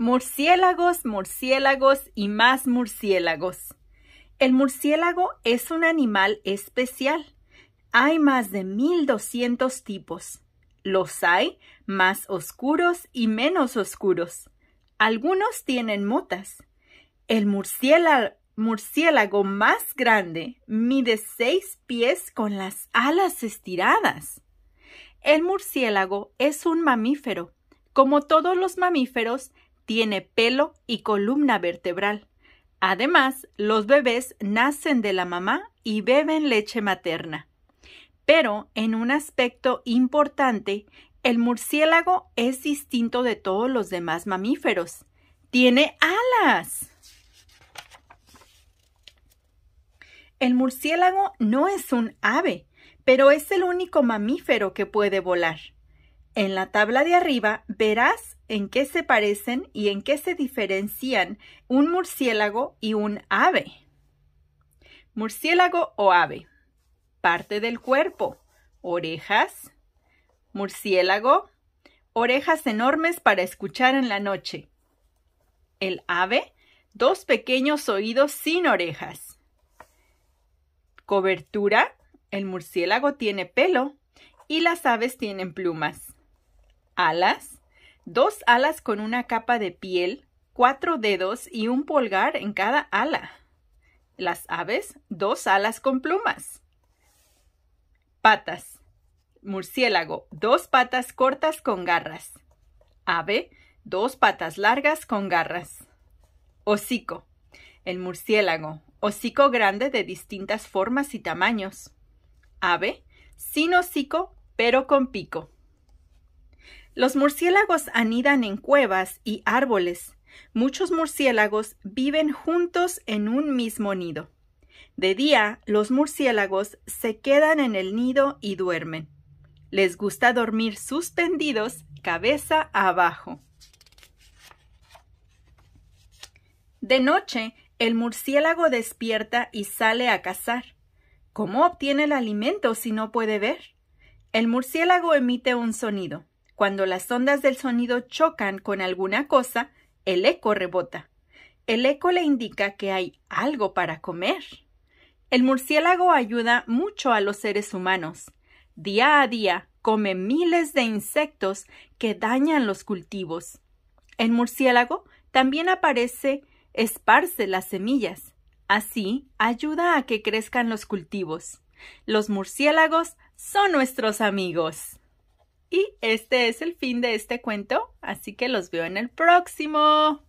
Murciélagos, murciélagos y más murciélagos. El murciélago es un animal especial. Hay más de 1200 tipos. Los hay más oscuros y menos oscuros. Algunos tienen motas. El murciélago, más grande mide seis pies con las alas estiradas. El murciélago es un mamífero. Como todos los mamíferos, tiene pelo y columna vertebral. Además, los bebés nacen de la mamá y beben leche materna. Pero, en un aspecto importante, el murciélago es distinto de todos los demás mamíferos. Tiene alas. El murciélago no es un ave, pero es el único mamífero que puede volar. En la tabla de arriba verás en qué se parecen y en qué se diferencian un murciélago y un ave. Murciélago o ave. Parte del cuerpo. Orejas. Murciélago. Orejas enormes para escuchar en la noche. El ave. Dos pequeños oídos sin orejas. Cobertura. El murciélago tiene pelo y las aves tienen plumas. Alas dos alas con una capa de piel, cuatro dedos y un pulgar en cada ala. Las aves, dos alas con plumas. Patas. Murciélago, dos patas cortas con garras. Ave, dos patas largas con garras. Hocico. El murciélago, hocico grande de distintas formas y tamaños. Ave, sin hocico, pero con pico. Los murciélagos anidan en cuevas y árboles. Muchos murciélagos viven juntos en un mismo nido. De día, los murciélagos se quedan en el nido y duermen. Les gusta dormir suspendidos, cabeza abajo. De noche, el murciélago despierta y sale a cazar. ¿Cómo obtiene el alimento si no puede ver? El murciélago emite un sonido. Cuando las ondas del sonido chocan con alguna cosa, el eco rebota. El eco le indica que hay algo para comer. El murciélago ayuda mucho a los seres humanos. Día a día come miles de insectos que dañan los cultivos. El murciélago también aparece, esparce las semillas. Así ayuda a que crezcan los cultivos. Los murciélagos son nuestros amigos. Y este es el fin de este cuento, así que los veo en el próximo.